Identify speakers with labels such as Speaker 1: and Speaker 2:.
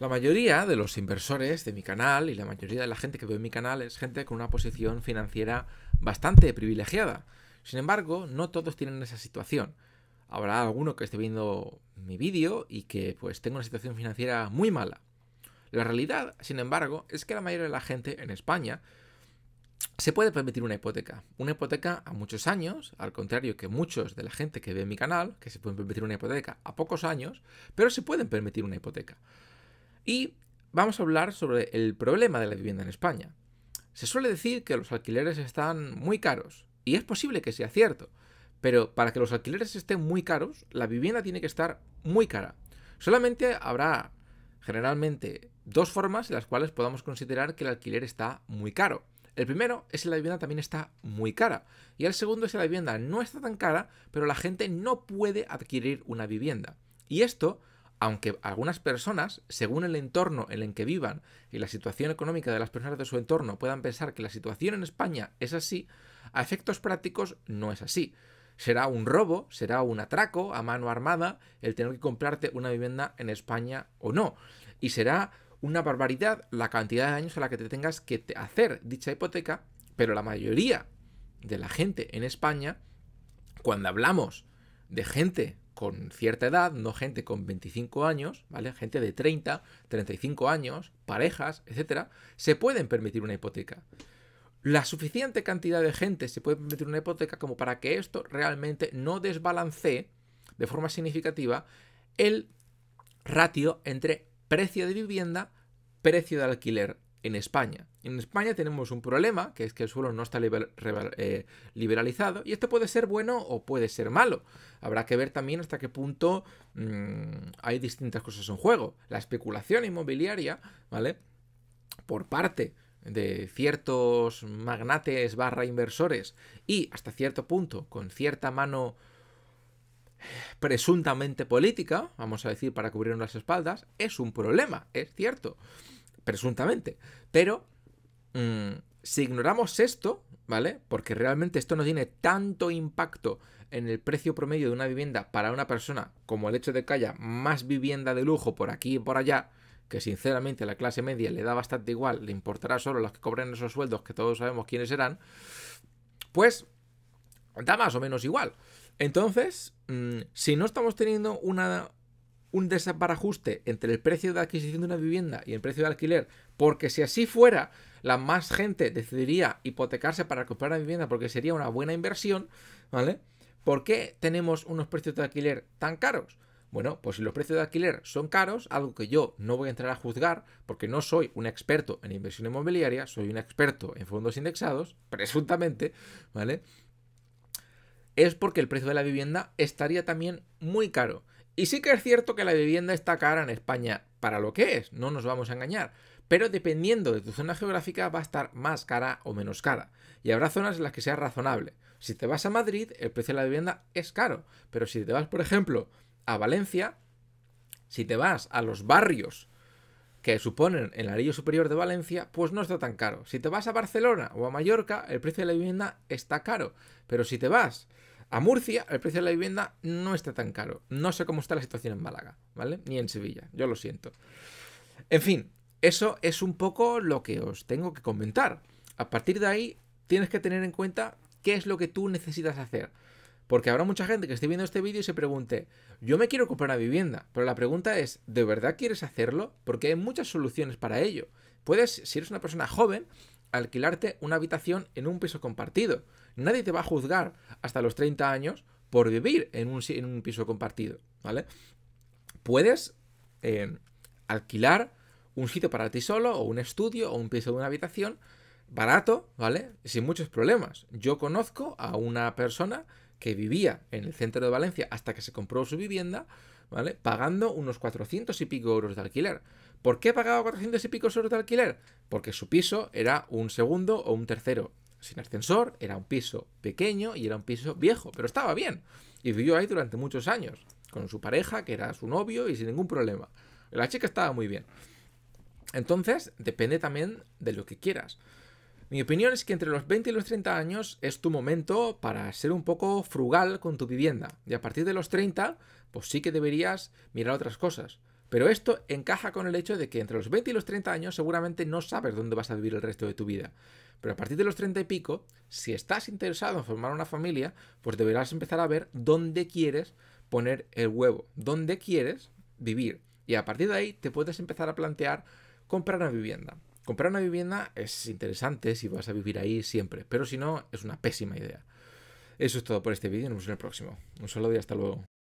Speaker 1: La mayoría de los inversores de mi canal y la mayoría de la gente que ve mi canal es gente con una posición financiera bastante privilegiada. Sin embargo, no todos tienen esa situación. Habrá alguno que esté viendo mi vídeo y que pues tenga una situación financiera muy mala. La realidad, sin embargo, es que la mayoría de la gente en España se puede permitir una hipoteca. Una hipoteca a muchos años, al contrario que muchos de la gente que ve mi canal, que se pueden permitir una hipoteca a pocos años, pero se pueden permitir una hipoteca. Y vamos a hablar sobre el problema de la vivienda en España. Se suele decir que los alquileres están muy caros, y es posible que sea cierto, pero para que los alquileres estén muy caros, la vivienda tiene que estar muy cara. Solamente habrá generalmente dos formas en las cuales podamos considerar que el alquiler está muy caro. El primero es si la vivienda también está muy cara. Y el segundo es si la vivienda no está tan cara, pero la gente no puede adquirir una vivienda. Y esto aunque algunas personas, según el entorno en el que vivan y la situación económica de las personas de su entorno, puedan pensar que la situación en España es así, a efectos prácticos no es así. Será un robo, será un atraco a mano armada el tener que comprarte una vivienda en España o no. Y será una barbaridad la cantidad de años a la que te tengas que hacer dicha hipoteca, pero la mayoría de la gente en España, cuando hablamos de gente con cierta edad, no gente con 25 años, ¿vale? Gente de 30, 35 años, parejas, etcétera, se pueden permitir una hipoteca. La suficiente cantidad de gente se puede permitir una hipoteca como para que esto realmente no desbalancee de forma significativa el ratio entre precio de vivienda, precio de alquiler en España. En España tenemos un problema, que es que el suelo no está eh, liberalizado, y esto puede ser bueno o puede ser malo. Habrá que ver también hasta qué punto mm, hay distintas cosas en juego. La especulación inmobiliaria, ¿vale? Por parte de ciertos magnates barra inversores y hasta cierto punto con cierta mano presuntamente política, vamos a decir, para cubrirnos las espaldas, es un problema, es cierto presuntamente. Pero mm, si ignoramos esto, ¿vale? Porque realmente esto no tiene tanto impacto en el precio promedio de una vivienda para una persona como el hecho de que haya más vivienda de lujo por aquí y por allá, que sinceramente a la clase media le da bastante igual, le importará solo los que cobren esos sueldos, que todos sabemos quiénes serán, pues da más o menos igual. Entonces, mm, si no estamos teniendo una un desbarajuste entre el precio de adquisición de una vivienda y el precio de alquiler, porque si así fuera, la más gente decidiría hipotecarse para comprar una vivienda porque sería una buena inversión, ¿vale? ¿Por qué tenemos unos precios de alquiler tan caros? Bueno, pues si los precios de alquiler son caros, algo que yo no voy a entrar a juzgar, porque no soy un experto en inversión inmobiliaria, soy un experto en fondos indexados, presuntamente, ¿vale? Es porque el precio de la vivienda estaría también muy caro. Y sí que es cierto que la vivienda está cara en España para lo que es, no nos vamos a engañar, pero dependiendo de tu zona geográfica va a estar más cara o menos cara, y habrá zonas en las que sea razonable. Si te vas a Madrid, el precio de la vivienda es caro, pero si te vas, por ejemplo, a Valencia, si te vas a los barrios que suponen el anillo superior de Valencia, pues no está tan caro. Si te vas a Barcelona o a Mallorca, el precio de la vivienda está caro, pero si te vas a Murcia el precio de la vivienda no está tan caro. No sé cómo está la situación en Málaga, ¿vale? Ni en Sevilla, yo lo siento. En fin, eso es un poco lo que os tengo que comentar. A partir de ahí, tienes que tener en cuenta qué es lo que tú necesitas hacer. Porque habrá mucha gente que esté viendo este vídeo y se pregunte, yo me quiero comprar una vivienda, pero la pregunta es, ¿de verdad quieres hacerlo? Porque hay muchas soluciones para ello. Puedes, si eres una persona joven, alquilarte una habitación en un piso compartido. Nadie te va a juzgar hasta los 30 años por vivir en un, un piso compartido, ¿vale? Puedes eh, alquilar un sitio para ti solo, o un estudio, o un piso de una habitación, barato, ¿vale? Sin muchos problemas. Yo conozco a una persona que vivía en el centro de Valencia hasta que se compró su vivienda, ¿vale? Pagando unos 400 y pico euros de alquiler. ¿Por qué pagaba 400 y pico euros de alquiler? Porque su piso era un segundo o un tercero sin ascensor, era un piso pequeño y era un piso viejo, pero estaba bien. Y vivió ahí durante muchos años, con su pareja, que era su novio, y sin ningún problema. La chica estaba muy bien. Entonces, depende también de lo que quieras. Mi opinión es que entre los 20 y los 30 años es tu momento para ser un poco frugal con tu vivienda. Y a partir de los 30, pues sí que deberías mirar otras cosas. Pero esto encaja con el hecho de que entre los 20 y los 30 años seguramente no sabes dónde vas a vivir el resto de tu vida. Pero a partir de los 30 y pico, si estás interesado en formar una familia, pues deberás empezar a ver dónde quieres poner el huevo, dónde quieres vivir. Y a partir de ahí te puedes empezar a plantear comprar una vivienda. Comprar una vivienda es interesante si vas a vivir ahí siempre, pero si no, es una pésima idea. Eso es todo por este vídeo, nos vemos en el próximo. Un saludo y hasta luego.